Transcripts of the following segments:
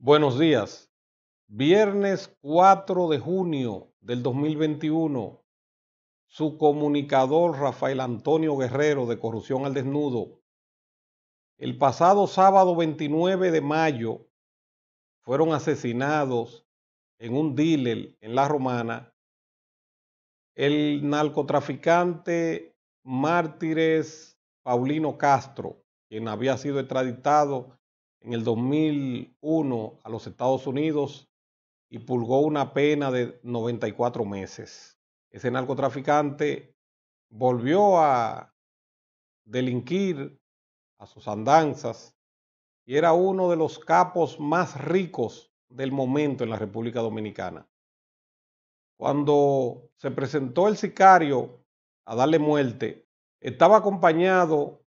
Buenos días. Viernes 4 de junio del 2021. Su comunicador Rafael Antonio Guerrero de Corrupción al Desnudo. El pasado sábado 29 de mayo fueron asesinados en un dealer en La Romana el narcotraficante Mártires Paulino Castro, quien había sido extraditado en el 2001 a los Estados Unidos y pulgó una pena de 94 meses. Ese narcotraficante volvió a delinquir a sus andanzas y era uno de los capos más ricos del momento en la República Dominicana. Cuando se presentó el sicario a darle muerte, estaba acompañado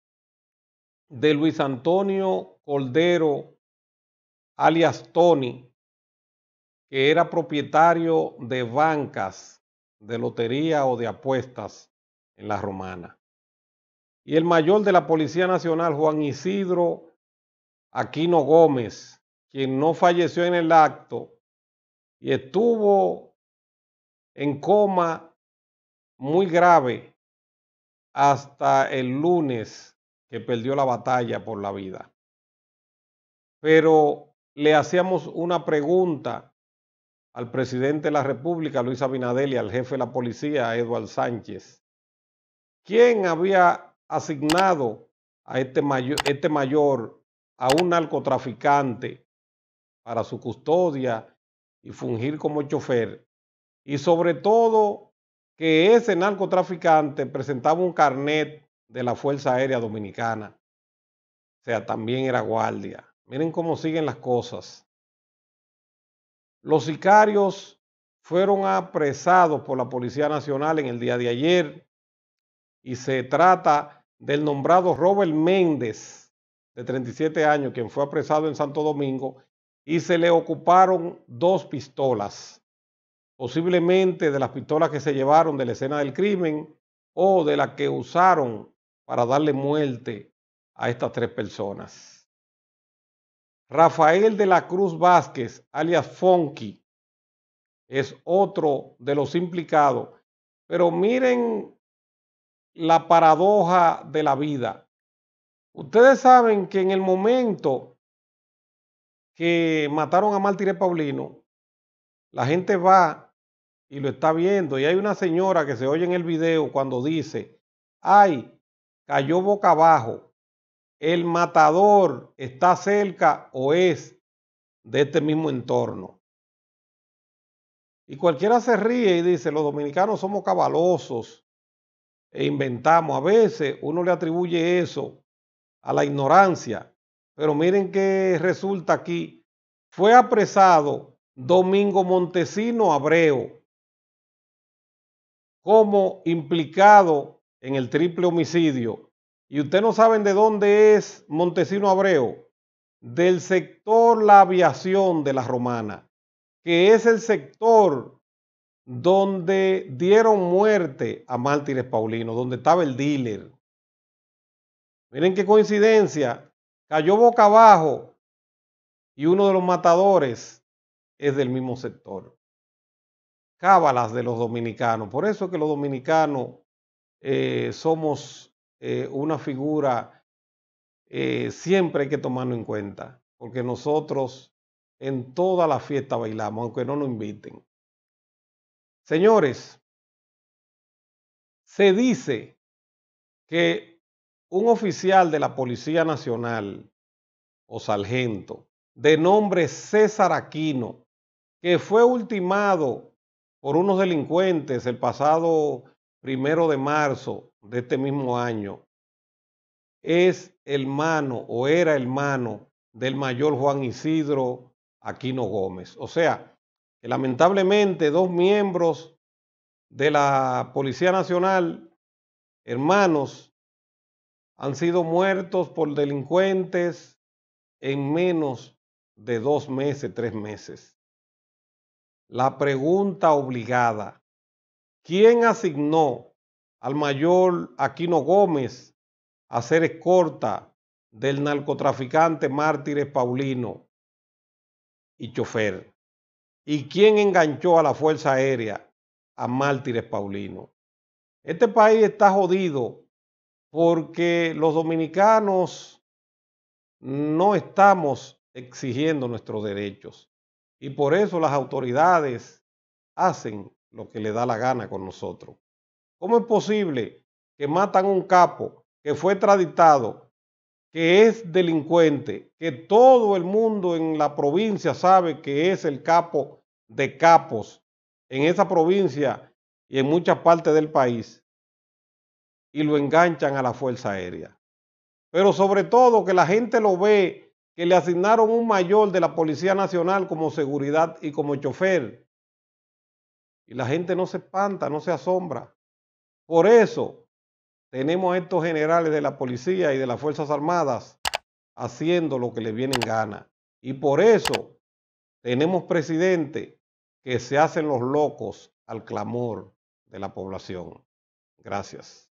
de Luis Antonio Cordero, alias Tony, que era propietario de bancas de lotería o de apuestas en la romana. Y el mayor de la Policía Nacional, Juan Isidro Aquino Gómez, quien no falleció en el acto y estuvo en coma muy grave hasta el lunes que perdió la batalla por la vida. Pero le hacíamos una pregunta al presidente de la República, Luis Abinadel, y al jefe de la policía, Eduardo Sánchez. ¿Quién había asignado a este mayor, este mayor a un narcotraficante para su custodia y fungir como chofer? Y sobre todo que ese narcotraficante presentaba un carnet de la Fuerza Aérea Dominicana. O sea, también era guardia. Miren cómo siguen las cosas. Los sicarios fueron apresados por la Policía Nacional en el día de ayer y se trata del nombrado Robert Méndez, de 37 años, quien fue apresado en Santo Domingo y se le ocuparon dos pistolas, posiblemente de las pistolas que se llevaron de la escena del crimen o de las que usaron para darle muerte a estas tres personas. Rafael de la Cruz Vázquez, alias Fonky, es otro de los implicados. Pero miren la paradoja de la vida. Ustedes saben que en el momento que mataron a Martínez Paulino, la gente va y lo está viendo. Y hay una señora que se oye en el video cuando dice, ay, cayó boca abajo. El matador está cerca o es de este mismo entorno. Y cualquiera se ríe y dice, los dominicanos somos cabalosos e inventamos. A veces uno le atribuye eso a la ignorancia. Pero miren qué resulta aquí. Fue apresado Domingo Montesino Abreu como implicado en el triple homicidio. Y ustedes no saben de dónde es Montesino Abreu, del sector la aviación de la Romana, que es el sector donde dieron muerte a mártires Paulino. donde estaba el dealer. Miren qué coincidencia, cayó boca abajo y uno de los matadores es del mismo sector. Cábalas de los dominicanos, por eso que los dominicanos eh, somos eh, una figura eh, siempre hay que tomarlo en cuenta, porque nosotros en toda la fiesta bailamos, aunque no nos inviten. Señores, se dice que un oficial de la Policía Nacional o sargento de nombre César Aquino, que fue ultimado por unos delincuentes el pasado primero de marzo de este mismo año, es hermano o era hermano del mayor Juan Isidro Aquino Gómez. O sea, lamentablemente dos miembros de la Policía Nacional, hermanos, han sido muertos por delincuentes en menos de dos meses, tres meses. La pregunta obligada, ¿Quién asignó al mayor Aquino Gómez a ser escorta del narcotraficante Mártires Paulino y chofer? ¿Y quién enganchó a la Fuerza Aérea a Mártires Paulino? Este país está jodido porque los dominicanos no estamos exigiendo nuestros derechos. Y por eso las autoridades hacen lo que le da la gana con nosotros. ¿Cómo es posible que matan un capo que fue traditado, que es delincuente, que todo el mundo en la provincia sabe que es el capo de capos en esa provincia y en muchas partes del país, y lo enganchan a la Fuerza Aérea? Pero sobre todo que la gente lo ve, que le asignaron un mayor de la Policía Nacional como seguridad y como chofer y la gente no se espanta, no se asombra. Por eso tenemos a estos generales de la policía y de las Fuerzas Armadas haciendo lo que les viene en gana. Y por eso tenemos presidente que se hacen los locos al clamor de la población. Gracias.